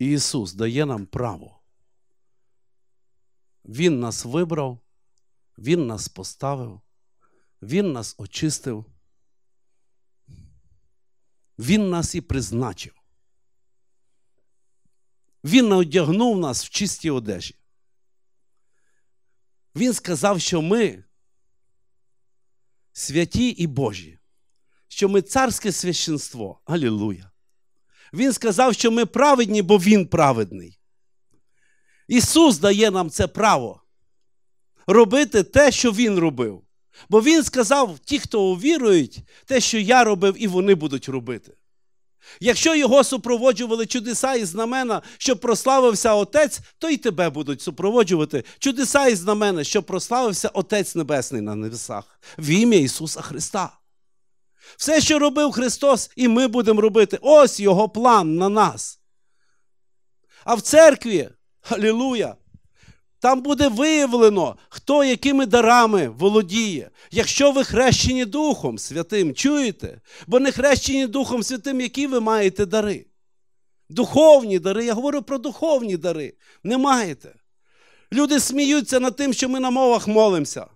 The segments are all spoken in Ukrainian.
І Ісус дає нам право. Він нас вибрав, Він нас поставив, Він нас очистив. Він нас і призначив. Він одягнув нас в чисті одежі. Він сказав, що ми святі і Божі, що ми царське священство. Аллилуйя! Він сказав, що ми праведні, бо Він праведний. Ісус дає нам це право робити те, що Він робив. Бо Він сказав, ті, хто увірують, те, що я робив, і вони будуть робити. Якщо його супроводжували чудеса і знамена, щоб прославився Отець, то і тебе будуть супроводжувати чудеса і знамена, щоб прославився Отець Небесний на небесах в ім'я Ісуса Христа. Все, що робив Христос, і ми будемо робити. Ось Його план на нас. А в церкві, алілуя, там буде виявлено, хто якими дарами володіє, якщо ви хрещені Духом Святим, чуєте? Бо не хрещені Духом Святим, які ви маєте дари. Духовні дари, я говорю про духовні дари. Не маєте. Люди сміються над тим, що ми на мовах молимося,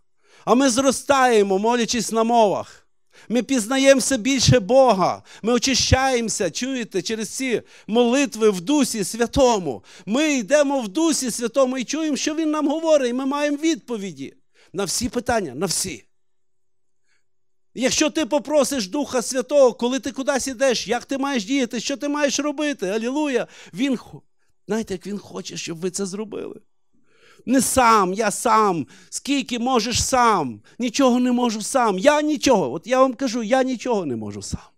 а ми зростаємо, молячись на мовах. Ми пізнаємо все більше Бога. Ми очищаємося, чуєте, через ці молитви в Дусі Святому. Ми йдемо в Дусі Святому і чуємо, що Він нам говорить, і ми маємо відповіді на всі питання, на всі. Якщо ти попросиш Духа Святого, коли ти кудись ідеш, як ти маєш діяти, що ти маєш робити? Алілуя! Він, Знаєте, як він хоче, щоб ви це зробили. Не сам, я сам, скільки можеш сам, нічого не можу сам. Я нічого. От я вам кажу, я нічого не можу сам.